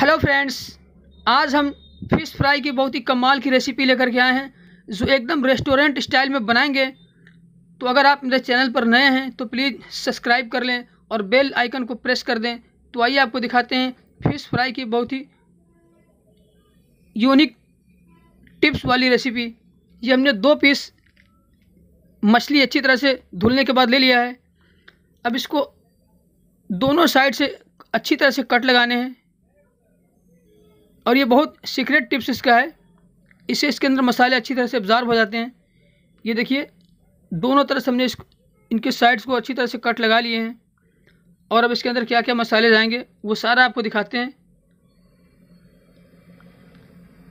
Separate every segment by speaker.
Speaker 1: hello friends आज हम fish fry की बहुत ही कमाल की रेसिपी लेकर के आए हैं जो एकदम रेस्टोरेंट स्टाइल में बनाएंगे तो अगर आप मेरे चैनल पर नए हैं तो प्लीज़ सब्सक्राइब कर लें और बेल आइकन को प्रेस कर दें तो आइए आपको दिखाते हैं फ़िश फ्राई की बहुत ही यूनिक टिप्स वाली रेसिपी ये हमने दो पीस मछली अच्छी तरह से धुलने के बाद ले लिया है अब इसको दोनों साइड से अच्छी तरह से कट लगाने हैं और ये बहुत सीक्रेट टिप्स इसका है इससे इसके अंदर मसाले अच्छी तरह से ऑब्ज़ार्व हो जाते हैं ये देखिए दोनों तरफ से हमने इस इनके साइड्स को अच्छी तरह से कट लगा लिए हैं और अब इसके अंदर क्या क्या मसाले जाएंगे वो सारा आपको दिखाते हैं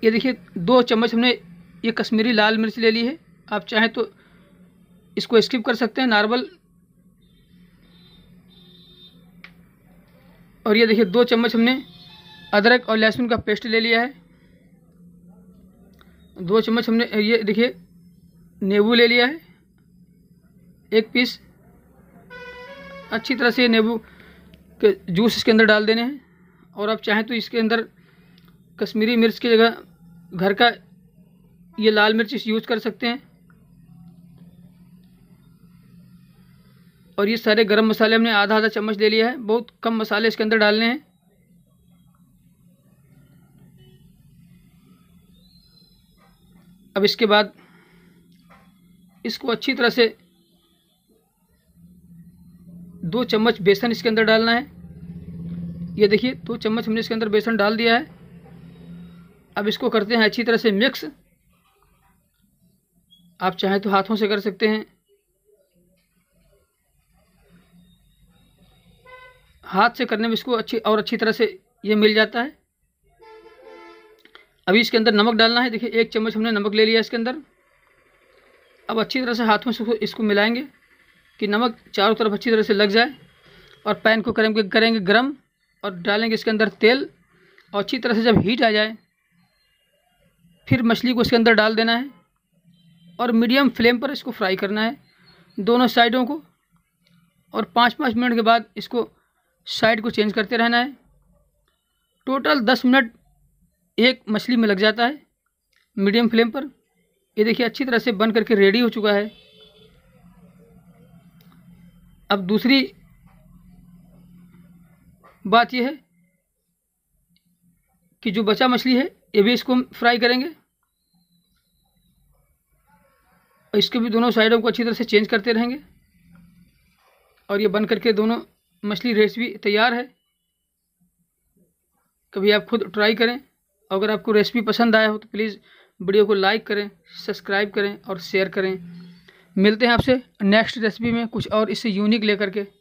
Speaker 1: ये देखिए दो चम्मच हमने ये कश्मीरी लाल मिर्च ले ली है आप चाहें तो इसको स्किप कर सकते हैं नॉर्मल और ये देखिए दो चम्मच हमने अदरक और लहसुन का पेस्ट ले लिया है दो चम्मच हमने ये देखिए नींबू ले लिया है एक पीस अच्छी तरह से नींबू के जूस इसके अंदर डाल देने हैं और आप चाहें तो इसके अंदर कश्मीरी मिर्च की जगह घर का ये लाल मिर्च यूज़ कर सकते हैं और ये सारे गरम मसाले हमने आधा आधा चम्मच ले लिया है बहुत कम मसाले इसके अंदर डालने हैं अब इसके बाद इसको अच्छी तरह से दो चम्मच बेसन इसके अंदर डालना है ये देखिए दो चम्मच हमने इसके अंदर बेसन डाल दिया है अब इसको करते हैं अच्छी तरह से मिक्स आप चाहें तो हाथों से कर सकते हैं हाथ से करने में इसको अच्छी और अच्छी तरह से ये मिल जाता है अभी इसके अंदर नमक डालना है देखिए एक चम्मच हमने नमक ले लिया इसके अंदर अब अच्छी तरह से हाथ में इसको मिलाएंगे कि नमक चारों तरफ अच्छी तरह से लग जाए और पैन को करेंगे करेंगे गर्म और डालेंगे इसके अंदर तेल और अच्छी तरह से जब हीट आ जाए फिर मछली को इसके अंदर डाल देना है और मीडियम फ्लेम पर इसको फ्राई करना है दोनों साइडों को और पाँच पाँच मिनट के बाद इसको साइड को चेंज करते रहना है टोटल दस मिनट एक मछली में लग जाता है मीडियम फ्लेम पर ये देखिए अच्छी तरह से बन करके रेडी हो चुका है अब दूसरी बात यह है कि जो बचा मछली है ये भी इसको हम फ्राई करेंगे और इसके भी दोनों साइडों को अच्छी तरह से चेंज करते रहेंगे और ये बन करके दोनों मछली रेसिपी तैयार है कभी आप खुद ट्राई करें अगर आपको रेसिपी पसंद आया हो तो प्लीज़ वीडियो को लाइक करें सब्सक्राइब करें और शेयर करें मिलते हैं आपसे नेक्स्ट रेसिपी में कुछ और इससे यूनिक लेकर के